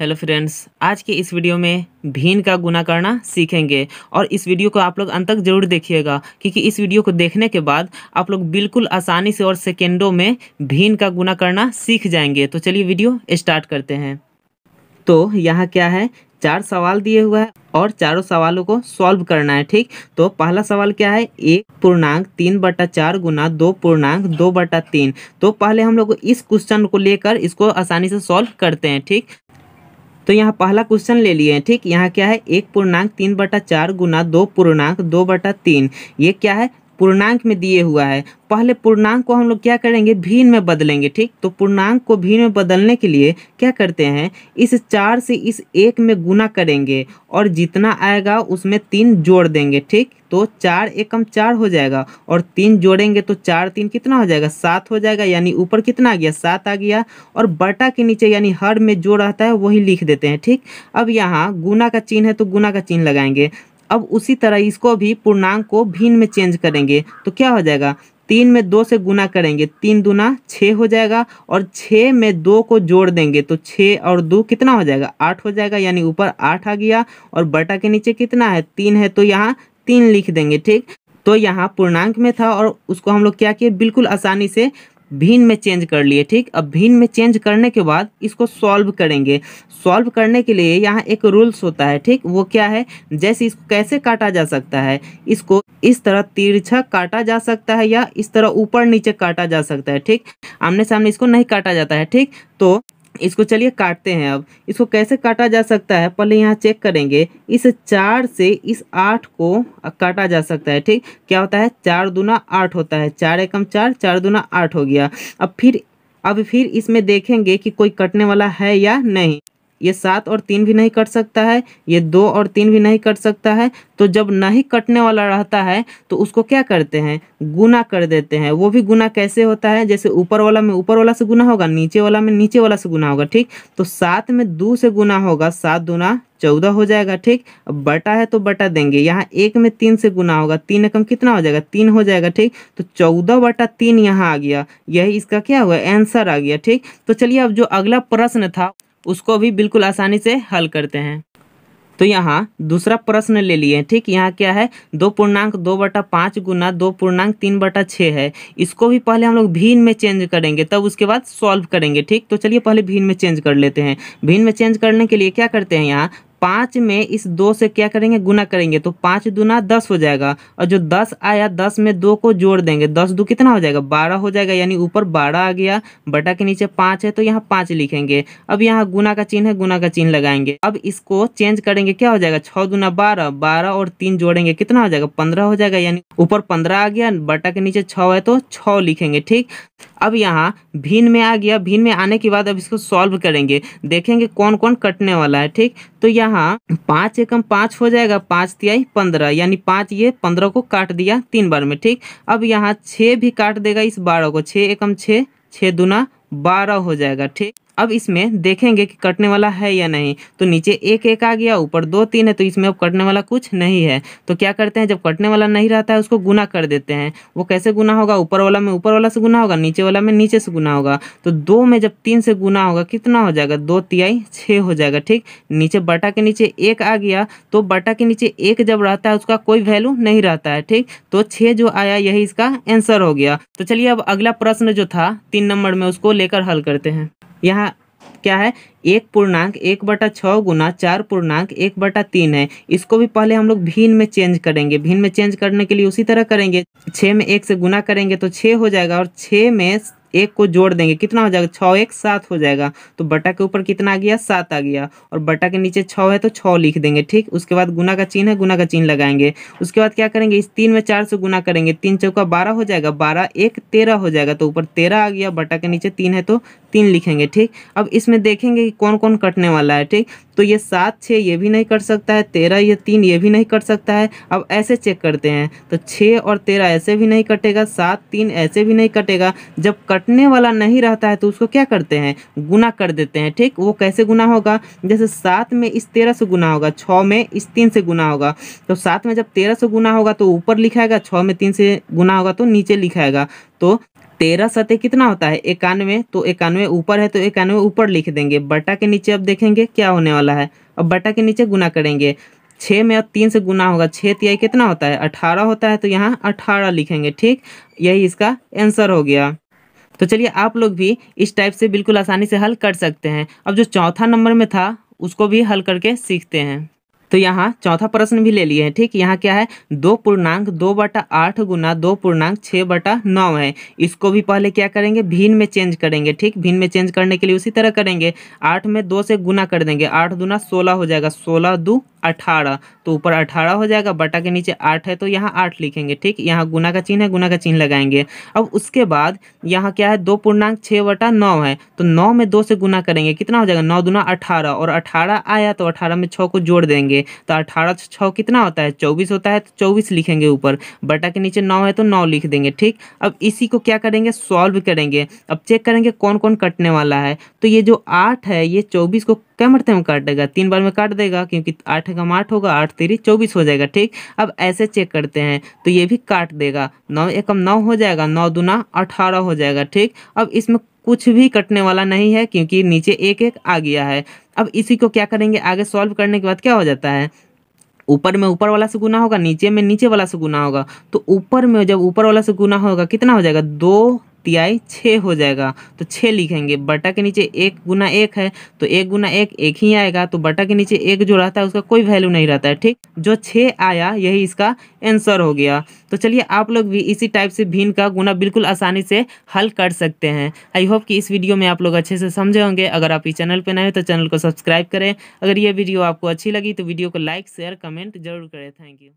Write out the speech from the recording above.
hello friends आज के इस वीडियो में भीन का गुना करना सीखेंगे और इस वीडियो को आप लोग अंत तक जरूर देखिएगा क्योंकि इस वीडियो को देखने के बाद आप लोग बिल्कुल आसानी से और सेकेंडों में भीन का गुना करना सीख जाएंगे तो चलिए वीडियो स्टार्ट करते हैं तो यहाँ क्या है चार सवाल दिए हुआ है और चारों सवालों को सॉल्व करना है ठीक तो पहला सवाल क्या है एक पूर्णांक तीन बटा चार गुना दो पूर्णांक दो बटा तीन तो पहले हम लोग इस क्वेश्चन को लेकर इसको आसानी से सॉल्व करते हैं ठीक तो यहाँ पहला क्वेश्चन ले लिए हैं ठीक यहाँ क्या है एक पूर्णांक तीन बटा चार गुना दो पूर्णांक दो बटा तीन ये क्या है पूर्णांक में दिए हुआ है पहले पूर्णांक को हम लोग क्या करेंगे भीन में बदलेंगे ठीक तो पूर्णांक को भीन में बदलने के लिए क्या करते हैं इस चार से इस एक में गुना करेंगे और जितना आएगा उसमें तीन जोड़ देंगे ठीक तो चार एकम चार हो जाएगा और तीन जोड़ेंगे तो चार तीन कितना हो जाएगा सात हो जाएगा यानी ऊपर कितना आ गया सात आ गया और बटा के नीचे यानी हर में जो रहता है वही लिख देते हैं ठीक अब यहाँ गुना का चिन्ह है तो गुना का चिन्ह लगाएंगे अब उसी तरह इसको भी पूर्णांक को भिन्न में चेंज करेंगे तो क्या हो जाएगा तीन में दो से गुना करेंगे तीन दुना छः हो जाएगा और छः में दो को जोड़ देंगे तो छः और दो कितना हो जाएगा आठ हो जाएगा यानी ऊपर आठ आ गया और बटा के नीचे कितना है तीन है तो यहाँ तीन लिख देंगे ठीक तो यहाँ पूर्णांक में था और उसको हम लोग क्या किए बिल्कुल आसानी से भीन में चेंज कर लिए ठीक अब भीन में चेंज करने के बाद इसको सॉल्व करेंगे सॉल्व करने के लिए यहाँ एक रूल्स होता है ठीक वो क्या है जैसे इसको कैसे काटा जा सकता है इसको इस तरह तिरछा काटा जा सकता है या इस तरह ऊपर नीचे काटा जा सकता है ठीक आमने सामने इसको नहीं काटा जाता है ठीक तो इसको चलिए काटते हैं अब इसको कैसे काटा जा सकता है पहले यहाँ चेक करेंगे इस चार से इस आठ को काटा जा सकता है ठीक क्या होता है चार दूना आठ होता है चार एकम चार चार दूना आठ हो गया अब फिर अब फिर इसमें देखेंगे कि कोई कटने वाला है या नहीं ये सात और तीन भी नहीं कट सकता है ये दो और तीन भी नहीं कट सकता है तो जब नहीं कटने वाला रहता है तो उसको क्या करते हैं गुना कर देते हैं वो भी गुना कैसे होता है जैसे ऊपर वाला में ऊपर वाला से गुना होगा नीचे वाला में नीचे वाला से गुना होगा ठीक तो सात में दो से गुना होगा सात दुना चौदह हो जाएगा ठीक अब बटा है तो बटा देंगे यहाँ एक में तीन से गुना होगा तीन एकम कितना हो जाएगा तीन हो जाएगा ठीक तो चौदह बटा तीन यहाँ आ गया यही इसका क्या हुआ आंसर आ गया ठीक तो चलिए अब जो अगला प्रश्न था उसको भी बिल्कुल आसानी से हल करते हैं तो यहाँ दूसरा प्रश्न ले लिए ठीक यहाँ क्या है दो पूर्णांक दो बटा पाँच गुना दो पूर्णांक तीन बटा छः है इसको भी पहले हम लोग भीन में चेंज करेंगे तब उसके बाद सॉल्व करेंगे ठीक तो चलिए पहले भीन में चेंज कर लेते हैं भीन में चेंज करने के लिए क्या करते हैं यहाँ पाँच में इस दो से क्या करेंगे गुना करेंगे तो पाँच दुना दस हो जाएगा और जो दस आया दस में दो को जोड़ देंगे दस दो कितना हो जाएगा बारह हो जाएगा यानी ऊपर बारह आ गया बटा के नीचे पाँच है तो यहाँ पाँच लिखेंगे अब यहाँ गुना का चिन्ह है गुना का चिन्ह लगाएंगे अब इसको चेंज करेंगे क्या हो जाएगा छः दुना बारह बारह और तीन जोड़ेंगे कितना हो जाएगा पंद्रह हो जाएगा यानी ऊपर पंद्रह आ गया बटा के नीचे छ है तो छ लिखेंगे ठीक अब यहाँ भिन्न में आ गया भिन में आने के बाद अब इसको सॉल्व करेंगे देखेंगे कौन कौन कटने वाला है ठीक तो यहाँ यहाँ पाँच एकम पाँच हो जाएगा पाँच तिहाई पंद्रह यानी पाँच ये पंद्रह को काट दिया तीन बार में ठीक अब यहाँ छः भी काट देगा इस बारह को छः एकम छः छः दुना बारह हो जाएगा ठीक अब इसमें देखेंगे कि कटने वाला है या नहीं तो नीचे एक एक आ गया ऊपर दो तीन है तो इसमें अब कटने वाला कुछ नहीं है तो क्या करते हैं जब कटने वाला नहीं रहता है उसको गुना कर देते हैं वो कैसे गुना होगा ऊपर वाला में ऊपर वाला से गुना होगा नीचे वाला में नीचे से गुना होगा तो दो में जब तीन से गुना होगा कितना हो जाएगा दो तिहाई छः हो जाएगा ठीक नीचे बटा के नीचे एक आ गया तो बटा के नीचे एक जब रहता है उसका कोई वैल्यू नहीं रहता है ठीक तो छः जो आया यही इसका आंसर हो गया तो चलिए अब अगला प्रश्न जो था तीन नंबर में उसको लेकर हल करते हैं यहाँ क्या है एक पूर्णांक एक बटा छः गुना चार पूर्णांक एक बटा तीन है इसको भी पहले हम लोग भिन्न में चेंज करेंगे भिन्न में चेंज करने के लिए उसी तरह करेंगे छः में एक से गुना करेंगे तो छः हो जाएगा और छः में एक को जोड़ देंगे कितना हो जाएगा छः एक सात हो जाएगा तो बटा के ऊपर कितना आ गया सात आ गया और बटा के नीचे छः है तो छः लिख देंगे ठीक उसके बाद गुना का चिन्ह है गुना का चिन्ह लगाएंगे उसके बाद क्या करेंगे इस तीन में चार से गुना करेंगे तीन चौका बारह हो जाएगा बारह एक तेरह हो जाएगा तो ऊपर तेरह आ गया बटा के नीचे तीन है तो तीन लिखेंगे ठीक अब इसमें देखेंगे कि कौन कौन कटने वाला है ठीक तो ये सात छः ये भी नहीं कट सकता है तेरह ये तीन ये भी नहीं कट सकता है अब ऐसे चेक करते हैं तो छः और तेरह ऐसे भी नहीं कटेगा सात तीन ऐसे भी नहीं कटेगा जब कटने वाला नहीं रहता है तो उसको क्या करते हैं गुना कर देते हैं ठीक वो कैसे गुना होगा जैसे सात में इस तेरह से गुना होगा छः में इस तीन से गुना होगा तो सात में जब तेरह से गुना होगा तो ऊपर लिखाएगा छः में तीन से गुना होगा तो नीचे लिखाएगा तो तेरह सतह कितना होता है इक्यानवे तो इक्यानवे ऊपर है तो इक्यानवे ऊपर लिख देंगे बटा के नीचे अब देखेंगे क्या होने वाला है अब बटा के नीचे गुना करेंगे छः में अब तीन से गुना होगा छः तिहाई कितना होता है अठारह होता है तो यहाँ अठारह लिखेंगे ठीक यही इसका आंसर हो गया तो चलिए आप लोग भी इस टाइप से बिल्कुल आसानी से हल कर सकते हैं अब जो चौथा नंबर में था उसको भी हल करके सीखते हैं तो यहाँ चौथा प्रश्न भी ले लिए हैं ठीक यहाँ क्या है दो पूर्णांक दो बटा आठ गुना दो पूर्णांक छः बटा नौ है इसको भी पहले क्या करेंगे भिन्न में चेंज करेंगे ठीक भिन्न में चेंज करने के लिए उसी तरह करेंगे आठ में दो से गुना कर देंगे आठ दुना सोलह हो जाएगा सोलह दू अठारह तो ऊपर अठारह हो जाएगा बटा के नीचे आठ है तो यहाँ आठ लिखेंगे ठीक यहाँ गुना का चिन्ह है गुना का चिन्ह लगाएंगे अब उसके बाद यहाँ क्या है दो पूर्णांक छः बटा नौ है तो नौ में दो से गुना करेंगे कितना हो जाएगा नौ दुना अठारह और अठारह आया तो अठारह में छः को जोड़ देंगे तो अठारह छः कितना होता है चौबीस होता है तो चौबीस लिखेंगे ऊपर बटा के नीचे नौ है तो नौ लिख देंगे ठीक अब इसी को क्या करेंगे सॉल्व करेंगे अब चेक करेंगे कौन कौन कटने वाला है तो ये जो आठ है ये चौबीस को क्या मरते में काट देगा तीन बार में काट देगा क्योंकि आठ कम आठ होगा आठ तेरी चौबीस हो जाएगा ठीक अब ऐसे चेक करते हैं तो ये भी काट देगा नौ एकम नौ हो जाएगा नौ दुना अठारह हो जाएगा ठीक अब इसमें कुछ भी कटने वाला नहीं है क्योंकि नीचे एक एक आ गया है अब इसी को क्या करेंगे आगे सॉल्व करने के बाद क्या हो जाता है ऊपर में ऊपर वाला से गुना होगा नीचे में नीचे वाला से गुना होगा तो ऊपर में जब ऊपर वाला से गुना होगा कितना हो जाएगा दो तिहाई छः हो जाएगा तो छः लिखेंगे बटा के नीचे एक गुना एक है तो एक गुना एक एक ही आएगा तो बटा के नीचे एक जो रहता है उसका कोई वैल्यू नहीं रहता है ठीक जो छः आया यही इसका आंसर हो गया तो चलिए आप लोग भी इसी टाइप से भिन्न का गुना बिल्कुल आसानी से हल कर सकते हैं आई होप कि इस वीडियो में आप लोग अच्छे से समझे होंगे अगर आप इस चैनल पर नए हो तो चैनल को सब्सक्राइब करें अगर ये वीडियो आपको अच्छी लगी तो वीडियो को लाइक शेयर कमेंट जरूर करें थैंक यू